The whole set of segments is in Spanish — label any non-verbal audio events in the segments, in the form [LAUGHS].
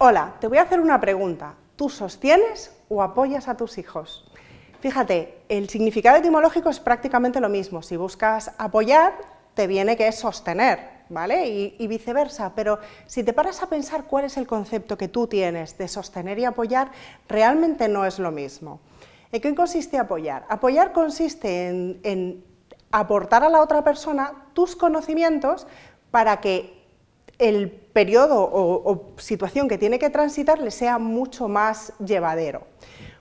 Hola, te voy a hacer una pregunta. ¿Tú sostienes o apoyas a tus hijos? Fíjate, el significado etimológico es prácticamente lo mismo. Si buscas apoyar, te viene que es sostener, ¿vale? Y, viceversa. Pero si te paras a pensar cuál es el concepto que tú tienes de sostener y apoyar, realmente no es lo mismo. ¿En qué consiste apoyar? Apoyar consiste en aportar a la otra persona tus conocimientos para que el periodo o, situación que tiene que transitar le sea mucho más llevadero.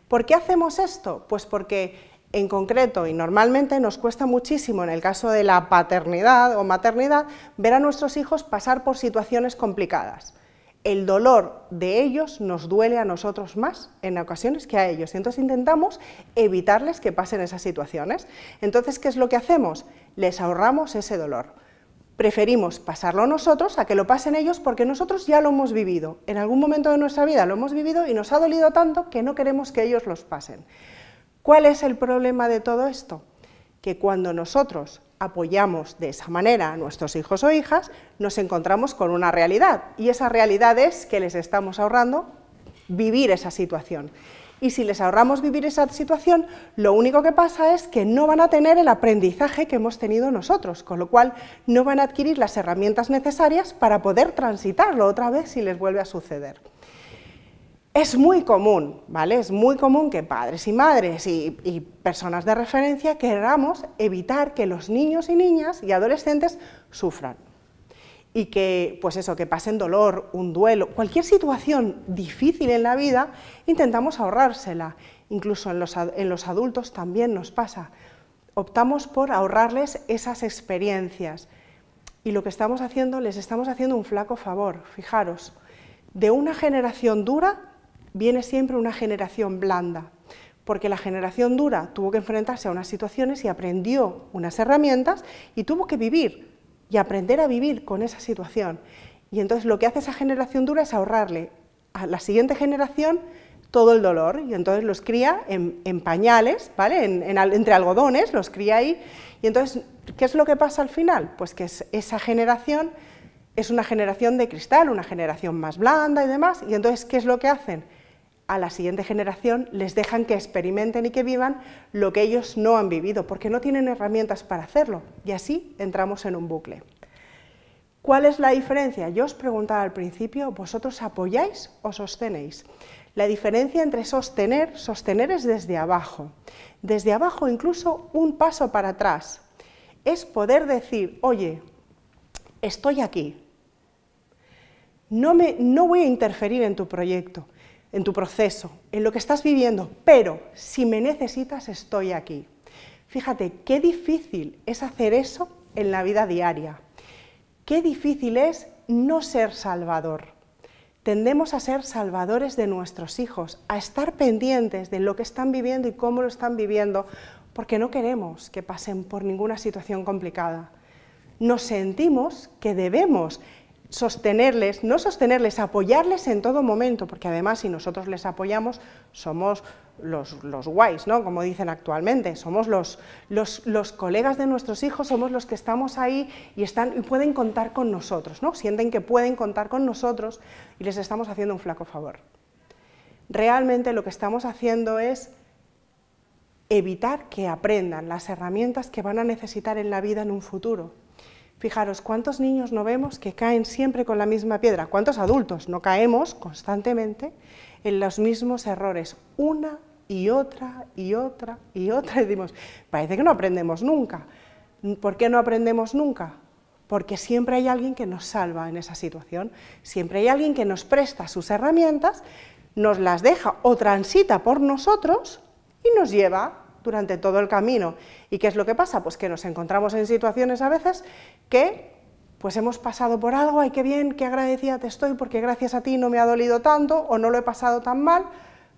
¿Por qué hacemos esto? Pues porque en concreto y normalmente nos cuesta muchísimo en el caso de la paternidad o maternidad ver a nuestros hijos pasar por situaciones complicadas. El dolor de ellos nos duele a nosotros más en ocasiones que a ellos, entonces intentamos evitarles que pasen esas situaciones. Entonces, ¿qué es lo que hacemos? Les ahorramos ese dolor preferimos pasarlo nosotros a que lo pasen ellos porque nosotros ya lo hemos vivido. En algún momento de nuestra vida lo hemos vivido y nos ha dolido tanto que no queremos que ellos los pasen. ¿Cuál es el problema de todo esto? Que cuando nosotros apoyamos de esa manera a nuestros hijos o hijas, nos encontramos con una realidad y esa realidad es que les estamos ahorrando vivir esa situación. Y si les ahorramos vivir esa situación, lo único que pasa es que no van a tener el aprendizaje que hemos tenido nosotros, con lo cual no van a adquirir las herramientas necesarias para poder transitarlo otra vez si les vuelve a suceder. Es muy común, ¿vale? Es muy común que padres y madres y, y, personas de referencia queramos evitar que los niños y niñas y adolescentes sufran y que, pues eso, que pasen dolor, un duelo, cualquier situación difícil en la vida, intentamos ahorrársela. Incluso en los, en los adultos también nos pasa. Optamos por ahorrarles esas experiencias. Y lo que estamos haciendo, les estamos haciendo un flaco favor. Fijaros, de una generación dura viene siempre una generación blanda, porque la generación dura tuvo que enfrentarse a unas situaciones y aprendió unas herramientas y tuvo que vivir y aprender a vivir con esa situación. Y entonces lo que hace esa generación dura es ahorrarle a la siguiente generación todo el dolor y entonces los cría en, pañales, ¿vale? entre algodones, los cría ahí. Y entonces, ¿qué es lo que pasa al final? Pues que esa generación es una generación de cristal, una generación más blanda y demás. Y entonces, ¿qué es lo que hacen? a la siguiente generación les dejan que experimenten y que vivan lo que ellos no han vivido, porque no tienen herramientas para hacerlo. Y así entramos en un bucle. ¿Cuál es la diferencia? Yo os preguntaba al principio, ¿vosotros apoyáis o sostenéis? La diferencia entre sostener, sostener es desde abajo, desde abajo incluso un paso para atrás. Es poder decir, oye, estoy aquí, no, me, no voy a interferir en tu proyecto, en tu proceso, en lo que estás viviendo, pero si me necesitas estoy aquí. Fíjate qué difícil es hacer eso en la vida diaria. Qué difícil es no ser salvador. Tendemos a ser salvadores de nuestros hijos, a estar pendientes de lo que están viviendo y cómo lo están viviendo, porque no queremos que pasen por ninguna situación complicada. Nos sentimos que debemos sostenerles, no sostenerles, apoyarles en todo momento, porque además si nosotros les apoyamos somos los, los guays, ¿no? como dicen actualmente, somos los, los, colegas de nuestros hijos, somos los que estamos ahí y, están, y pueden contar con nosotros, ¿no? sienten que pueden contar con nosotros y les estamos haciendo un flaco favor. Realmente lo que estamos haciendo es evitar que aprendan las herramientas que van a necesitar en la vida en un futuro, Fijaros, ¿cuántos niños no vemos que caen siempre con la misma piedra? ¿Cuántos adultos no caemos constantemente en los mismos errores? Una y otra y otra y otra. Y [LAUGHS] decimos, parece que no aprendemos nunca. ¿Por qué no aprendemos nunca? Porque siempre hay alguien que nos salva en esa situación, siempre hay alguien que nos presta sus herramientas, nos las deja o transita por nosotros y nos lleva durante todo el camino. ¿Y qué es lo que pasa? Pues que nos encontramos en situaciones a veces que pues hemos pasado por algo, ay, qué bien, qué agradecida te estoy porque gracias a ti no me ha dolido tanto o no lo he pasado tan mal,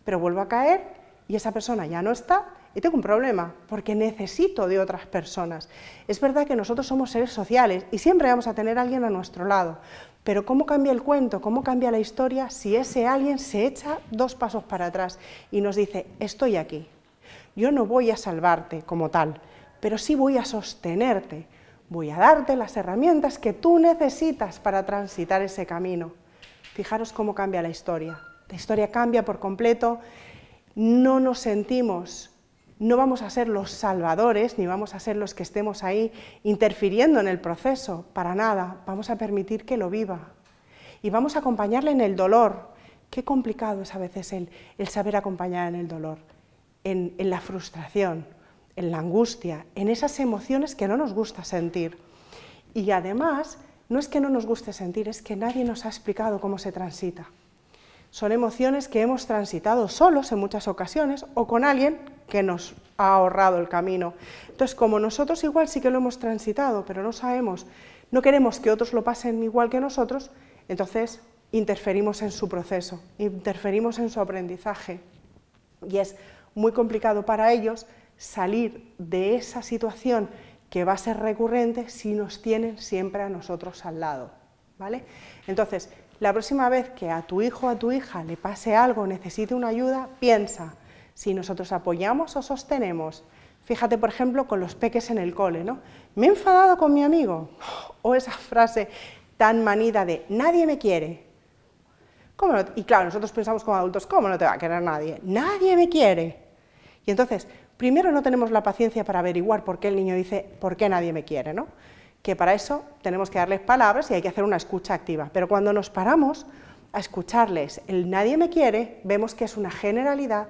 pero vuelvo a caer y esa persona ya no está y tengo un problema porque necesito de otras personas. Es verdad que nosotros somos seres sociales y siempre vamos a tener a alguien a nuestro lado, pero ¿cómo cambia el cuento? ¿Cómo cambia la historia si ese alguien se echa dos pasos para atrás y nos dice, estoy aquí, yo no voy a salvarte como tal, pero sí voy a sostenerte, voy a darte las herramientas que tú necesitas para transitar ese camino. Fijaros cómo cambia la historia. La historia cambia por completo, no nos sentimos, no vamos a ser los salvadores, ni vamos a ser los que estemos ahí interfiriendo en el proceso, para nada, vamos a permitir que lo viva. Y vamos a acompañarle en el dolor. Qué complicado es a veces el, saber acompañar en el dolor en, la frustración, en la angustia, en esas emociones que no nos gusta sentir. Y además, no es que no nos guste sentir, es que nadie nos ha explicado cómo se transita. Son emociones que hemos transitado solos en muchas ocasiones o con alguien que nos ha ahorrado el camino. Entonces, como nosotros igual sí que lo hemos transitado, pero no sabemos, no queremos que otros lo pasen igual que nosotros, entonces interferimos en su proceso, interferimos en su aprendizaje. Y es muy complicado para ellos salir de esa situación que va a ser recurrente si nos tienen siempre a nosotros al lado. ¿vale? Entonces, la próxima vez que a tu hijo o a tu hija le pase algo, necesite una ayuda, piensa si nosotros apoyamos o sostenemos. Fíjate, por ejemplo, con los peques en el cole, ¿no? Me he enfadado con mi amigo. [LAUGHS] O esa frase tan manida de nadie me quiere. ¿Cómo Y claro, nosotros pensamos como adultos, ¿cómo no te va a querer nadie? Nadie me quiere. Y entonces, primero no tenemos la paciencia para averiguar por qué el niño dice, por qué nadie me quiere, ¿no? que para eso tenemos que darles palabras y hay que hacer una escucha activa. Pero cuando nos paramos a escucharles el nadie me quiere, vemos que es una generalidad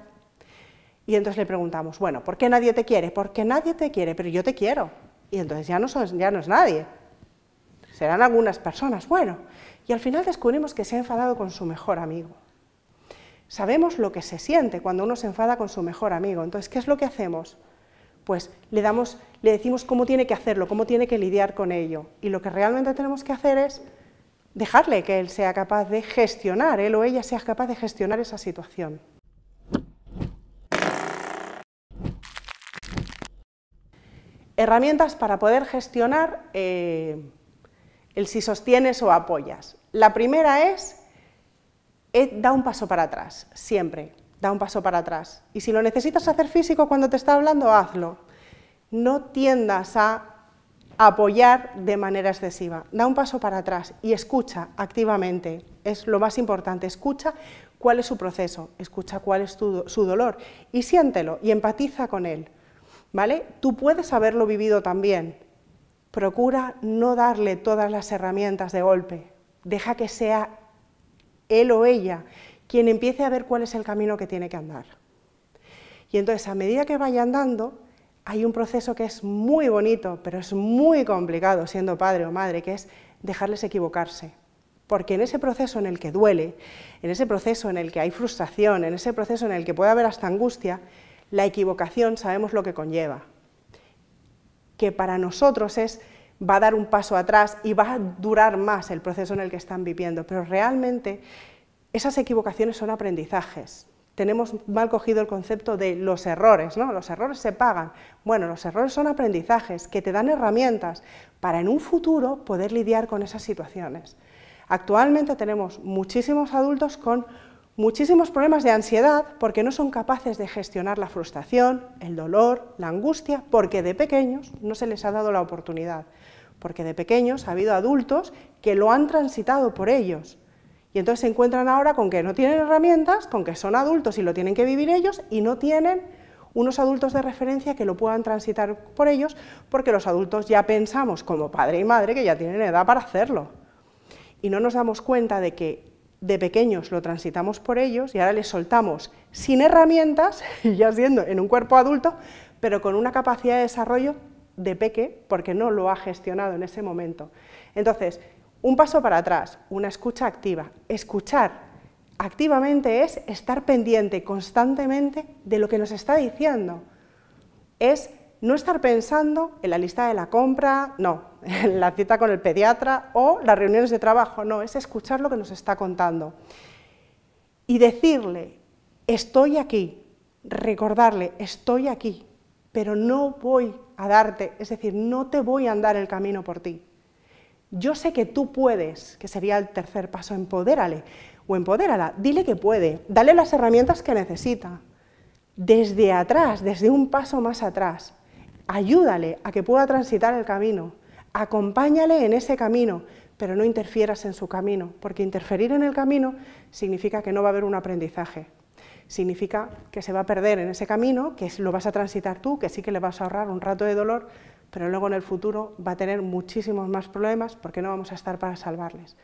y entonces le preguntamos, bueno, ¿por qué nadie te quiere? qué nadie te quiere, pero yo te quiero. Y entonces ya no, ya no es nadie, serán algunas personas, bueno. Y al final descubrimos que se ha enfadado con su mejor amigo sabemos lo que se siente cuando uno se enfada con su mejor amigo. Entonces, ¿qué es lo que hacemos? Pues le, damos, le decimos cómo tiene que hacerlo, cómo tiene que lidiar con ello. Y lo que realmente tenemos que hacer es dejarle que él sea capaz de gestionar, él o ella sea capaz de gestionar esa situación. Herramientas para poder gestionar eh, el si sostienes o apoyas. La primera es da un paso para atrás, siempre, da un paso para atrás. Y si lo necesitas hacer físico cuando te está hablando, hazlo. No tiendas a apoyar de manera excesiva. Da un paso para atrás y escucha activamente. Es lo más importante. Escucha cuál es su proceso, escucha cuál es su dolor y siéntelo y empatiza con él. ¿Vale? Tú puedes haberlo vivido también. Procura no darle todas las herramientas de golpe. Deja que sea él o ella, quien empiece a ver cuál es el camino que tiene que andar. Y entonces, a medida que vaya andando, hay un proceso que es muy bonito, pero es muy complicado siendo padre o madre, que es dejarles equivocarse. Porque en ese proceso en el que duele, en ese proceso en el que hay frustración, en ese proceso en el que puede haber hasta angustia, la equivocación sabemos lo que conlleva. Que para nosotros es va a dar un paso atrás y va a durar más el proceso en el que están viviendo, pero realmente esas equivocaciones son aprendizajes. Tenemos mal cogido el concepto de los errores, ¿no? Los errores se pagan. Bueno, los errores son aprendizajes que te dan herramientas para en un futuro poder lidiar con esas situaciones. Actualmente tenemos muchísimos adultos con Muchísimos problemas de ansiedad porque no son capaces de gestionar la frustración, el dolor, la angustia, porque de pequeños no se les ha dado la oportunidad, porque de pequeños ha habido adultos que lo han transitado por ellos. Y entonces se encuentran ahora con que no tienen herramientas, con que son adultos y lo tienen que vivir ellos y no tienen unos adultos de referencia que lo puedan transitar por ellos, porque los adultos ya pensamos como padre y madre que ya tienen edad para hacerlo. Y no nos damos cuenta de que de pequeños lo transitamos por ellos y ahora les soltamos sin herramientas, y [LAUGHS] ya siendo en un cuerpo adulto, pero con una capacidad de desarrollo de peque porque no lo ha gestionado en ese momento. Entonces, un paso para atrás, una escucha activa. Escuchar activamente es estar pendiente constantemente de lo que nos está diciendo. Es no estar pensando en la lista de la compra, no, [LAUGHS] en la cita con el pediatra o las reuniones de trabajo, no, es escuchar lo que nos está contando. Y decirle, estoy aquí, recordarle, estoy aquí, pero no voy a darte, es decir, no te voy a andar el camino por ti. Yo sé que tú puedes, que sería el tercer paso, empodérale o empodérala, dile que puede, dale las herramientas que necesita, desde atrás, desde un paso más atrás, ayúdale a que pueda transitar el camino, acompáñale en ese camino, pero no interfieras en su camino, porque interferir en el camino significa que no va a haber un aprendizaje, significa que se va a perder en ese camino, que lo vas a transitar tú, que sí que le vas a ahorrar un rato de dolor, pero luego en el futuro va a tener muchísimos más problemas porque no vamos a estar para salvarles.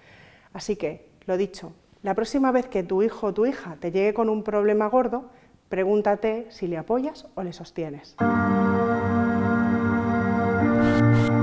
Así que, lo dicho, la próxima vez que tu hijo o tu hija te llegue con un problema gordo, pregúntate si le apoyas o le sostienes. Thank you.